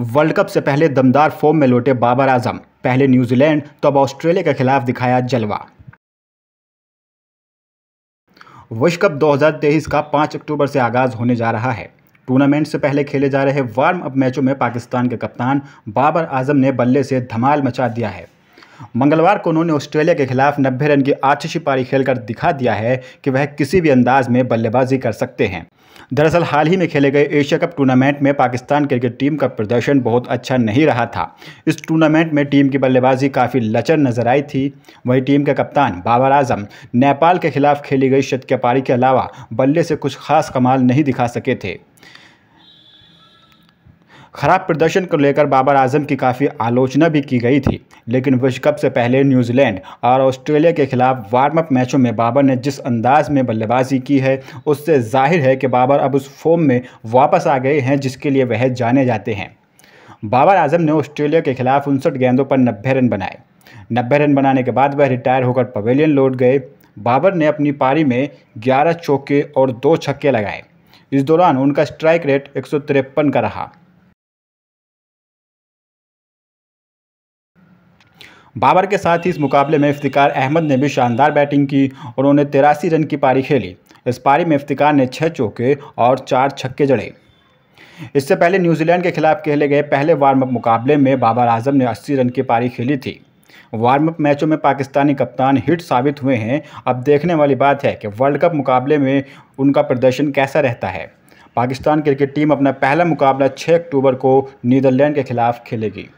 world cup से पहले दमदार फॉर्म में लौटे बाबर आजम पहले न्यूजीलैंड तो अब ऑस्ट्रेलिया के खिलाफ दिखाया जलवा विश्व कप 2023 का 5 अक्टूबर से आगाज होने जा रहा है टूर्नामेंट से पहले खेले जा रहे वार्म अप मैचों में पाकिस्तान के कप्तान बाबर आजम ने बल्ले से धमाल मचा दिया है मंगलवार को उन्होंने ऑस्ट्रेलिया के खिलाफ नब्बे रन की आछी पारी खेलकर दिखा दिया है कि वह किसी भी अंदाज में बल्लेबाजी कर सकते हैं दरअसल हाल ही में खेले गए एशिया कप टूर्नामेंट में पाकिस्तान क्रिकेट टीम का प्रदर्शन बहुत अच्छा नहीं रहा था इस टूर्नामेंट में टीम की बल्लेबाजी काफ़ी लचर नजर आई थी वही टीम के कप्तान बाबर आजम नेपाल के खिलाफ खेली गई शतक पारी के अलावा बल्ले से कुछ खास कमाल नहीं दिखा सके थे खराब प्रदर्शन को लेकर बाबर आजम की काफ़ी आलोचना भी की गई थी लेकिन विश्व कप से पहले न्यूजीलैंड और ऑस्ट्रेलिया के खिलाफ वार्म अप मैचों में बाबर ने जिस अंदाज में बल्लेबाजी की है उससे जाहिर है कि बाबर अब उस फॉर्म में वापस आ गए हैं जिसके लिए वह जाने जाते हैं बाबर आजम ने ऑस्ट्रेलिया के खिलाफ उनसठ गेंदों पर नब्बे रन बनाए नब्बे रन बनाने के बाद वह रिटायर होकर पवेलियन लौट गए बाबर ने अपनी पारी में ग्यारह चौके और दो छक्के लगाए इस दौरान उनका स्ट्राइक रेट एक का रहा बाबर के साथ ही इस मुकाबले में इफ्तिकार अहमद ने भी शानदार बैटिंग की और उन्होंने तिरासी रन की पारी खेली इस पारी में इफ्तिकार ने छः चौके और चार छक्के जड़े इससे पहले न्यूजीलैंड के खिलाफ खेले गए पहले वार्म अप मुकाबले में बाबर आजम ने 80 रन की पारी खेली थी वार्म अप मैचों में पाकिस्तानी कप्तान हिट साबित हुए हैं अब देखने वाली बात है कि वर्ल्ड कप मुकाबले में उनका प्रदर्शन कैसा रहता है पाकिस्तान क्रिकेट टीम अपना पहला मुकाबला 6 अक्टूबर को नीदरलैंड के खिलाफ खेलेगी